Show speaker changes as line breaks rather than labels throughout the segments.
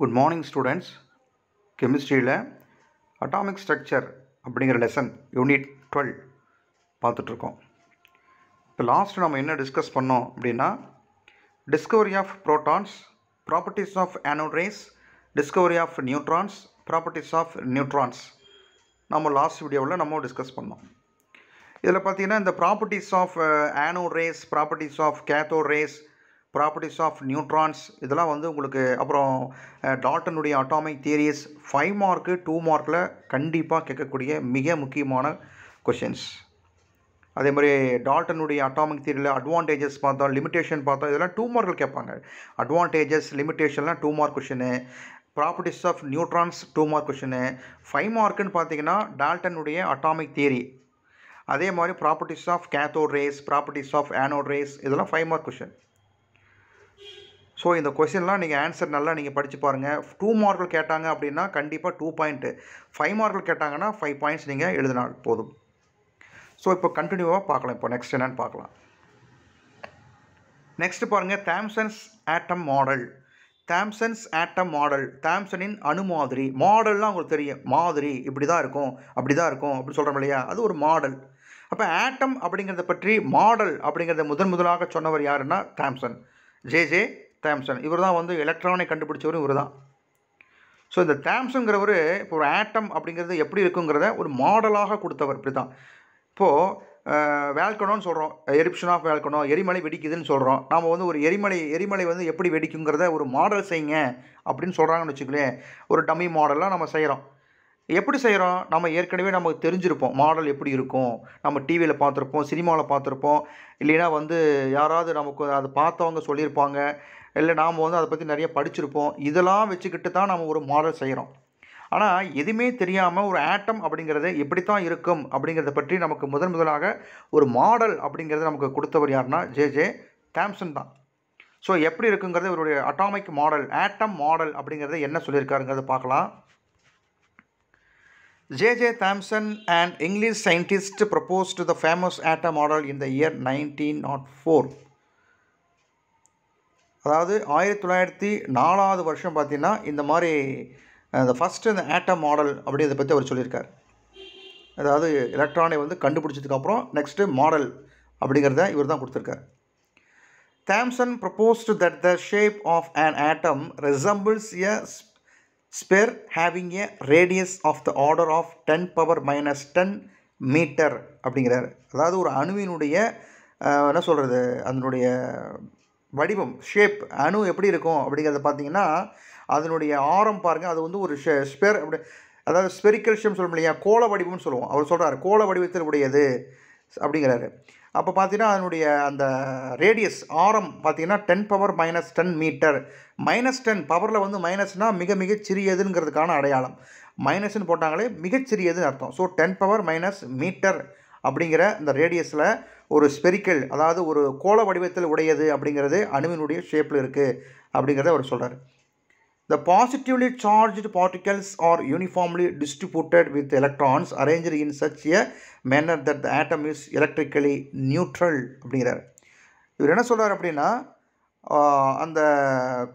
good morning students கெமிஸ்ட்ரியில் atomic structure அப்படிங்கிற lesson unit twelve பார்த்துட்ருக்கோம் இப்போ லாஸ்ட்டு நம்ம என்ன டிஸ்கஸ் பண்ணோம் அப்படின்னா discovery of protons properties of anode rays discovery of neutrons properties of neutrons நம்ம லாஸ்ட் வீடியோவில் நம்ம டிஸ்கஸ் பண்ணோம் இதில் பார்த்தீங்கன்னா இந்த properties of anode rays properties of cathode rays properties of neutrons இதெல்லாம் வந்து உங்களுக்கு அப்புறம் டால்டனுடைய atomic theories five mark two மார்க்கில் கண்டிப்பாக கேட்கக்கூடிய மிக முக்கியமான கொஷின்ஸ் அதே மாதிரி டால்டனுடைய அட்டாமிக் தியரியில் அட்வான்டேஜஸ் பார்த்தா லிமிட்டேஷன் பார்த்தா இதெல்லாம் டூ மார்க்கில் கேட்பாங்க அட்வான்டேஜஸ் லிமிட்டேஷன்லாம் two mark question properties of neutrons two mark question five மார்க்குன்னு பார்த்தீங்கன்னா டால்டனுடைய அட்டாமிக் தியரி அதே மாதிரி properties of cathode rays properties of anode rays இதெல்லாம் ஃபைவ் மார்க் கொஷின் ஸோ இந்த கொஷின்லாம் நீங்கள் ஆன்சர் நல்லா நீங்கள் படித்து பாருங்கள் டூ மார்க்கில் கேட்டாங்க அப்படின்னா கண்டிப்பாக டூ பாயிண்ட்டு ஃபைவ் மார்க்கில் கேட்டாங்கன்னா ஃபைவ் பாயிண்ட்ஸ் நீங்கள் எழுதினால் போதும் ஸோ இப்போ கண்டினியூவாக பார்க்கலாம் இப்போ நெக்ஸ்ட் என்னென்னு பார்க்கலாம் நெக்ஸ்ட் பாருங்கள் தேம்சன்ஸ் ஆட்டம் மாடல் தேம்சன்ஸ் ஆட்டம் மாடல் தேம்சனின் அணு மாதிரி மாடல்லாம் உங்களுக்கு தெரியும் மாதிரி இப்படி தான் இருக்கும் அப்படி தான் இருக்கும் அப்படின்னு சொல்கிறோம் இல்லையா அது ஒரு மாடல் அப்போ ஆட்டம் அப்படிங்கிறத பற்றி மாடல் அப்படிங்கிறத முதன் முதலாக சொன்னவர் யாருன்னா தேம்சன் ஜே ஜே தேம்சன் இவர் தான் வந்து எலக்ட்ரானை கண்டுபிடிச்சவரும் இவர் தான் ஸோ இந்த தேம்சங்கிறவர் இப்போ ஒரு ஆட்டம் அப்படிங்கிறது எப்படி இருக்குங்கிறத ஒரு மாடலாக கொடுத்தவர் இப்படி தான் இப்போது வேல்கனோன்னு சொல்கிறோம் எரிப்ஷன் ஆஃப் வேல்கனோ எரிமலை வெடிக்குதுன்னு சொல்கிறோம் நாம் வந்து ஒரு எரிமலை எரிமலை வந்து எப்படி வெடிக்குங்கிறத ஒரு மாடல் செய்யுங்க அப்படின்னு சொல்கிறாங்கன்னு வச்சுக்கலேன் ஒரு டம்மி மாடலாக நம்ம செய்கிறோம் எப்படி செய்கிறோம் நம்ம ஏற்கனவே நமக்கு தெரிஞ்சிருப்போம் மாடல் எப்படி இருக்கும் நம்ம டிவியில் பார்த்துருப்போம் சினிமாவில் பார்த்துருப்போம் இல்லைன்னா வந்து யாராவது நமக்கு அதை பார்த்தவங்க சொல்லியிருப்பாங்க இல்லை நாம் வந்து அதை பற்றி நிறைய படிச்சிருப்போம் இதெல்லாம் வச்சுக்கிட்டு தான் நம்ம ஒரு மாடல் செய்கிறோம் ஆனால் எதுவுமே தெரியாமல் ஒரு ஆட்டம் அப்படிங்கிறது எப்படி தான் இருக்கும் அப்படிங்கிறத பற்றி நமக்கு முதன் முதலாக ஒரு மாடல் அப்படிங்கிறத நமக்கு கொடுத்தவர் யாருன்னா ஜே ஜே தேம்சன் தான் ஸோ எப்படி இருக்குங்கிறது இவருடைய அட்டாமிக் மாடல் ஆட்டம் மாடல் அப்படிங்கிறத என்ன சொல்லியிருக்காருங்கிறத பார்க்கலாம் J J Thomson and English scientist proposed the famous atom model in the year nineteen nought four அதாவது ஆயிரத்தி தொள்ளாயிரத்தி நாலாவது வருஷம் பார்த்திங்கன்னா இந்த மாதிரி அந்த ஃபஸ்ட்டு இந்த ஆட்டம் மாடல் அப்படிங்கிறத பற்றி அவர் சொல்லியிருக்கார் அதாவது எலக்ட்ரானை வந்து கண்டுபிடிச்சதுக்கப்புறம் நெக்ஸ்ட்டு மாடல் அப்படிங்கிறத இவர் தான் கொடுத்துருக்கார் Thomson proposed that the shape of an atom resembles a sphere having a radius of the order of ten power minus ten metre அப்படிங்கிறார் அதாவது ஒரு அணுவினுடைய என்ன சொல்கிறது அதனுடைய வடிவம் ஷேப் அணு எப்படி இருக்கும் அப்படிங்கிறத பார்த்தீங்கன்னா அதனுடைய ஆரம் பாருங்கள் அது வந்து ஒரு ஷே ஸ்பெர் அப்படி அதாவது ஸ்பெரிக்கல் சொல்ல சொல்லும் இல்லையா கோல வடிவம்னு சொல்லுவோம் அவர் சொல்கிறார் கோல வடிவத்தில் உடையது அப்படிங்கிறாரு அப்போ பார்த்தீங்கன்னா அதனுடைய அந்த ரேடியஸ் ஆரம் பார்த்தீங்கன்னா ten power minus ten metre minus ten பவரில் வந்து மைனஸ்னால் மிக மிக சிறியதுங்கிறதுக்கான அடையாளம் மைனஸ்ன்னு போட்டாங்களே மிகச்சிறியதுன்னு அர்த்தம் so ten power minus metre அப்படிங்கிற இந்த ரேடியஸில் ஒரு ஸ்பெரிக்கல் அதாவது ஒரு கோள வடிவத்தில் உடையது அப்படிங்கிறது அணுவினுடைய ஷேப்பில் இருக்குது அப்படிங்கிறத அவர் சொல்கிறார் the positively charged particles are uniformly distributed with electrons arrange in such a manner that atom atom is neutral அப்படிங்கிறார் இவர் என்ன சொல்கிறார் அப்படின்னா அந்த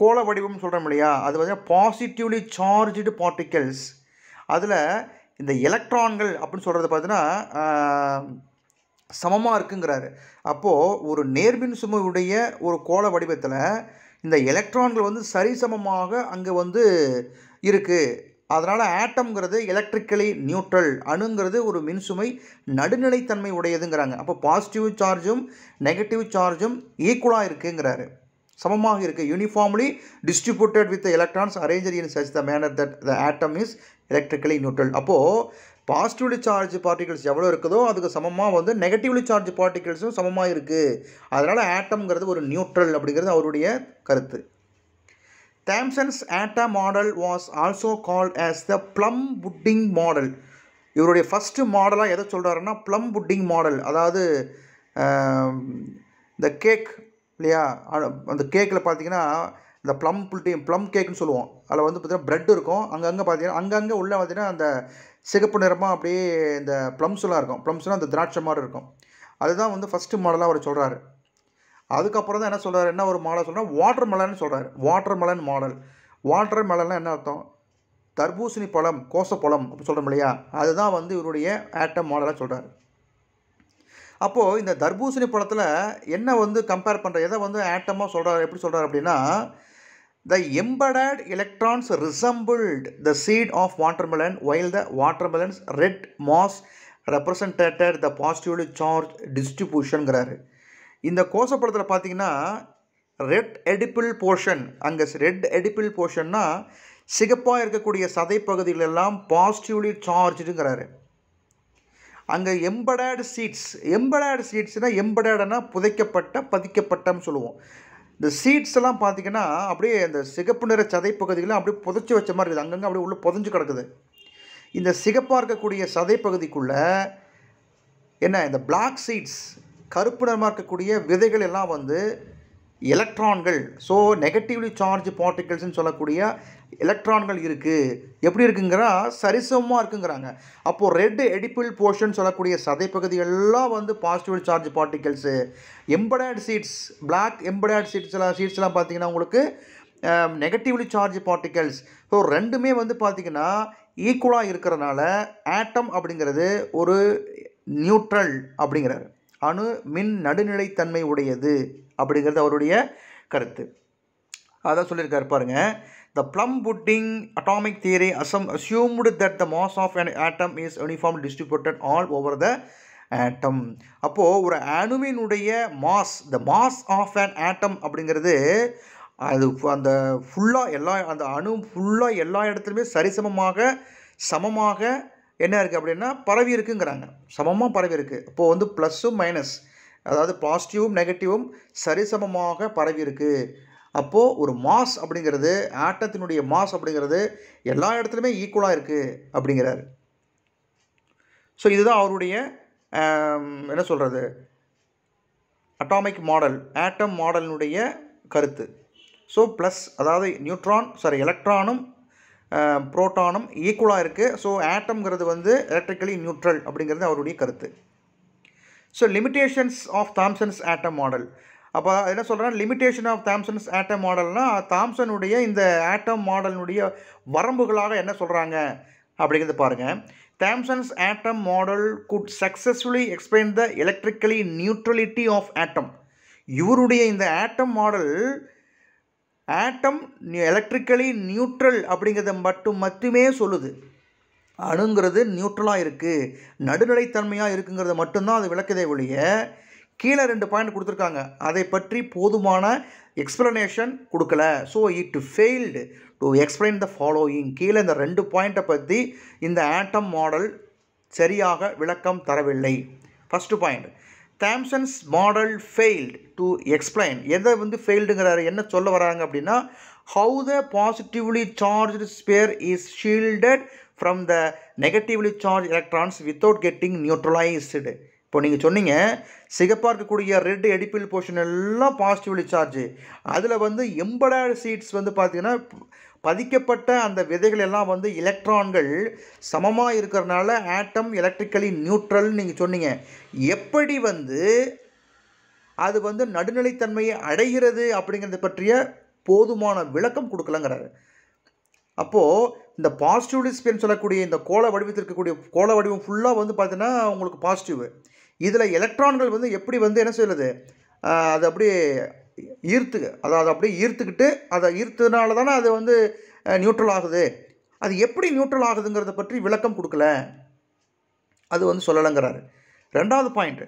கோள வடிவம் சொல்கிறோம் இல்லையா அது பார்த்தீங்கன்னா பாசிட்டிவ்லி சார்ஜ்டு பார்ட்டிகல்ஸ் அதில் இந்த எலக்ட்ரான்கள் அப்படின்னு சொல்கிறது பார்த்தீங்கன்னா சமமாக இருக்குங்கிறாரு அப்போது ஒரு நேர்மின் சுமையுடைய ஒரு கோள வடிவத்தில் இந்த எலக்ட்ரான்கள் வந்து சரிசமமாக அங்கே வந்து இருக்குது அதனால் ஆட்டம்ங்கிறது எலக்ட்ரிக்கலி நியூட்ரல் அணுங்கிறது ஒரு மின்சுமை நடுநிலைத்தன்மை உடையதுங்கிறாங்க அப்போ பாசிட்டிவ் சார்ஜும் நெகட்டிவ் சார்ஜும் ஈக்குவலாக இருக்குங்கிறாரு சமமாக இருக்குது uniformly distributed with electrons arranger in such the manner that the atom is electrically neutral அப்போது பாசிட்டிவ்லி சார்ஜ் பார்ட்டிகல்ஸ் எவ்வளோ இருக்குதோ அதுக்கு சமமாக வந்து நெகட்டிவ்லி சார்ஜ் பார்ட்டிகல்ஸும் சமமாக இருக்குது அதனால் ஆட்டம்ங்கிறது ஒரு நியூட்ரல் அப்படிங்கிறது அவருடைய கருத்து Thomson's atom model was also called as the plum pudding model இவருடைய ஃபஸ்ட்டு மாடலாக எதை சொல்கிறாருன்னா ப்ளம் புட்டிங் மாடல் அதாவது இந்த கேக் இல்லையா அந்த கேக்கில் பார்த்தீங்கன்னா இந்த ப்ளம் புல்ட்டி ப்ளம் கேக்குன்னு சொல்லுவோம் அதில் வந்து பார்த்திங்கன்னா ப்ரெட் இருக்கும் அங்கங்கே பார்த்தீங்கன்னா அங்கங்கே உள்ளே பார்த்தீங்கன்னா அந்த சிகப்பு நிறமாக அப்படியே இந்த ப்ளம்ஸ்லாம் இருக்கும் ப்ளம்ஸ்லாம் அந்த திராட்சை மாதிரி இருக்கும் அதுதான் வந்து ஃபஸ்ட்டு மாடலாக அவர் சொல்கிறாரு அதுக்கப்புறம் தான் என்ன சொல்கிறார் என்ன ஒரு மாடல் சொல்கிறார் வாட்டர் மலன்னு சொல்கிறார் வாட்டர் மலன் மாடல் வாட்டர் மலன்லாம் என்ன அர்த்தம் தர்பூசணி பழம் கோசப்பழம் அப்படின்னு சொல்கிறோம் இல்லையா அதுதான் வந்து இவருடைய ஆட்டம் மாடலாக சொல்கிறார் அப்போது இந்த தர்பூசணி படத்தில் என்ன வந்து கம்பேர் பண்ணுற எதை வந்து ஆட்டமாக சொல்கிறார் எப்படி சொல்கிறார் அப்படின்னா the embedded electrons resembled the seed of watermelon while the watermelon's red mass represented the positively charge டிஸ்ட்ரிபியூஷனுங்கிறாரு இந்த கோசப்படத்தில் பார்த்தீங்கன்னா ரெட் எடிப்பிள் போர்ஷன் அங்கே ரெட் எடிப்பிள் போர்ஷன்னா சிகப்பாக இருக்கக்கூடிய சதை பகுதிகளெல்லாம் பாசிட்டிவ்லி சார்ஜுங்கிறாரு அங்கே எம்படேடு சீட்ஸ் எம்படேடு சீட்ஸ்னால் எம்படேடுனா புதைக்கப்பட்ட பதிக்கப்பட்டம்னு சொல்லுவோம் இந்த சீட்ஸ் எல்லாம் பார்த்திங்கன்னா அப்படியே அந்த சிகப்பு நிற சதை பகுதிகளாம் அப்படியே புதைச்சி வச்ச மாதிரி இருக்குது அங்கங்கே அப்படியே உள்ளே புதஞ்சு கிடக்குது இந்த சிகப்பாக இருக்கக்கூடிய சதை பகுதிக்குள்ளே என்ன இந்த பிளாக் சீட்ஸ் கருப்பு நிறமாக இருக்கக்கூடிய விதைகள் எல்லாம் வந்து எலக்ட்ரான்கள் ஸோ நெகட்டிவ்லி சார்ஜ் பார்ட்டிகல்ஸ்னு சொல்லக்கூடிய எலக்ட்ரான்கள் இருக்குது எப்படி இருக்குங்கிறா சரிசமமாக இருக்குங்கிறாங்க அப்போது ரெட் எடிப்பில் போர்ஷன் சொல்லக்கூடிய சதைப்பகுதி எல்லாம் வந்து positive charge particles embedded seeds black embedded seeds எல்லாம் சீட்ஸ்லாம் பார்த்தீங்கன்னா உங்களுக்கு நெகட்டிவ்லி சார்ஜ் பார்ட்டிகல்ஸ் ஸோ ரெண்டுமே வந்து பார்த்திங்கன்னா ஈக்குவலாக இருக்கிறதுனால ஆட்டம் அப்படிங்கிறது ஒரு நியூட்ரல் அப்படிங்கிறாரு அணு மின் நடுநிலைத்தன்மை உடையது அப்படிங்கிறது அவருடைய கருத்து அதான் சொல்லியிருக்காரு பாருங்க the plum pudding atomic theory assume assumed that the mass of an atom is uniform distributed all over the atom அப்போது ஒரு அணுவினுடைய mass the mass of an atom அப்படிங்கிறது அது அந்த ஃபுல்லாக எல்லா அந்த அணு ஃபுல்லாக எல்லா இடத்துலையுமே சரிசமமாக சமமாக என்ன இருக்குது அப்படின்னா பரவி இருக்குங்கிறாங்க சமமாக பரவி இருக்குது இப்போது வந்து ப்ளஸ்ஸும் மைனஸ் அதாவது பாசிட்டிவும் நெகட்டிவும் சரிசமமாக பரவி இருக்குது அப்போது ஒரு மாஸ் அப்படிங்கிறது ஆட்டத்தினுடைய மாஸ் அப்படிங்கிறது எல்லா இடத்துலையுமே ஈக்குவலாக இருக்குது அப்படிங்கிறாரு ஸோ இதுதான் அவருடைய என்ன சொல்கிறது அட்டாமிக் மாடல் ஆட்டம் மாடலினுடைய கருத்து ஸோ ப்ளஸ் அதாவது நியூட்ரான் சாரி எலக்ட்ரானும் புரோட்டானும் ஈக்குவலாக இருக்குது ஸோ ஆட்டம்ங்கிறது வந்து எலக்ட்ரிக்கலி நியூட்ரல் அப்படிங்கிறது அவருடைய கருத்து so limitations of Thomson's atom model அப்போ என்ன சொல்கிறேன் லிமிட்டேஷன் ஆஃப் தாம்சன்ஸ் ஆட்டம் மாடல்னால் தாம்சனுடைய இந்த ஆட்டம் மாடலினுடைய வரம்புகளாக என்ன சொல்கிறாங்க அப்படிங்கிறது பாருங்கள் Thomson's atom model good successfully explain the electrically neutrality of atom இவருடைய இந்த atom model atom electrically neutral அப்படிங்கிறத மட்டும் மட்டுமே சொல்லுது அணுங்கிறது நியூட்ரலாக இருக்குது நடுநிலைத்தன்மையாக இருக்குங்கிறத மட்டும்தான் அது விளக்குதே ஒழிய கீழே ரெண்டு பாயிண்ட் கொடுத்துருக்காங்க அதை பற்றி போதுமான எக்ஸ்ப்ளனேஷன் கொடுக்கல so it failed to explain the following கீழே இந்த ரெண்டு பாயிண்ட்டை பற்றி இந்த ஆட்டம் மாடல் சரியாக விளக்கம் தரவில்லை first point Thomson's model failed to explain எதை வந்து ஃபெயில்டுங்கிறாரு என்ன சொல்ல வராங்க அப்படின்னா how the positively charge sphere is shielded from the negatively charge electrons without getting neutralized இப்போ நீங்கள் சொன்னீங்க சிகப்பாக இருக்கக்கூடிய ரெட் எடிப்பில் போர்ஷன் எல்லாம் பாசிட்டிவ்லி சார்ஜ் அதில் வந்து எம்படாய்டு சீட்ஸ் வந்து பார்த்திங்கன்னா பதிக்கப்பட்ட அந்த விதைகள் எல்லாம் வந்து எலக்ட்ரான்கள் சமமாக இருக்கிறனால ஆட்டம் எலக்ட்ரிக்கலி நியூட்ரல்னு நீங்கள் சொன்னீங்க எப்படி வந்து அது வந்து நடுநிலைத்தன்மையை அடைகிறது அப்படிங்கிறத பற்றிய போதுமான விளக்கம் கொடுக்கலங்கிறாரு அப்போது இந்த பாசிட்டிவ்லிஸ்ட்னு சொல்லக்கூடிய இந்த கோல இருக்கக்கூடிய கோல வடிவம் ஃபுல்லாக வந்து பார்த்தீங்கன்னா உங்களுக்கு பாசிட்டிவ் இதில் எலக்ட்ரான்கள் வந்து எப்படி வந்து என்ன சொல்லுது அது அப்படியே ஈர்த்து அதாவது அப்படியே ஈர்த்துக்கிட்டு அதை ஈர்த்ததுனால தானே அது வந்து நியூட்ரல் ஆகுது அது எப்படி நியூட்ரல் ஆகுதுங்கிறத பற்றி விளக்கம் கொடுக்கல அது வந்து சொல்லலைங்கிறாரு ரெண்டாவது point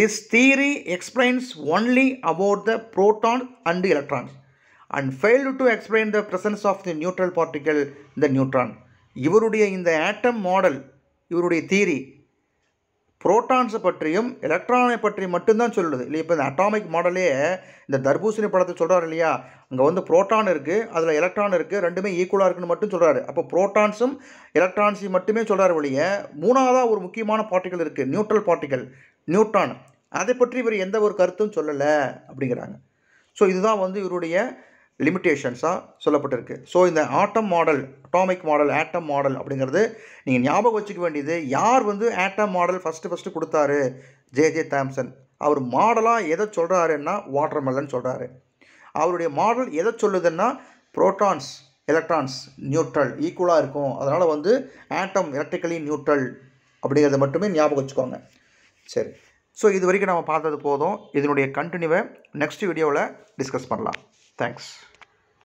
this theory explains only about the proton and electrons and failed to explain the presence of the neutral particle the neutron இவருடைய இந்த ஆட்டம் மாடல் இவருடைய தீரி புரோட்டான்ஸை பற்றியும் எலக்ட்ரானை பற்றி மட்டும்தான் சொல்லுது இல்லை இப்போ இந்த அட்டாமிக் மாடலே இந்த தர்பூசணி படத்தை சொல்கிறார் இல்லையா அங்கே வந்து புரோட்டான் இருக்குது அதில் எலக்ட்ரான் இருக்குது ரெண்டுமே ஈக்குவலாக இருக்குன்னு மட்டும் சொல்கிறாரு அப்போ புரோட்டான்ஸும் எலக்ட்ரான்ஸையும் மட்டுமே சொல்கிறார் வழிய மூணாவதாக ஒரு முக்கியமான பார்ட்டிகள் இருக்குது நியூட்ரல் பார்ட்டிகள் நியூட்ரான் அதை பற்றி இவர் எந்த ஒரு கருத்தும் சொல்லலை அப்படிங்கிறாங்க ஸோ இதுதான் வந்து இவருடைய லிமிட்டேஷன்ஸாக சொல்லப்பட்டிருக்கு ஸோ இந்த atom model atomic model atom model அப்படிங்கிறது நீங்கள் ஞாபகம் வச்சுக்க வேண்டியது யார் வந்து ஆட்டம் மாடல் ஃபஸ்ட்டு ஃபஸ்ட்டு கொடுத்தாரு ஜே ஜே தாம்சன் அவர் மாடலாக எதை சொல்கிறாருன்னா வாட்டர் மெலன் சொல்கிறாரு அவருடைய மாடல் எதை சொல்லுதுன்னா ப்ரோட்டான்ஸ் எலக்ட்ரான்ஸ் நியூட்ரல் ஈக்குவலாக இருக்கும் அதனால் வந்து ஆட்டம் எலக்ட்ரிக்கலி நியூட்ரல் அப்படிங்கிறத மட்டுமே ஞாபகம் வச்சுக்கோங்க சரி ஸோ இது வரைக்கும் நம்ம பார்த்தது போதும் இதனுடைய கண்டினியூவை நெக்ஸ்ட் வீடியோவில் டிஸ்கஸ் பண்ணலாம் தேங்க்ஸ்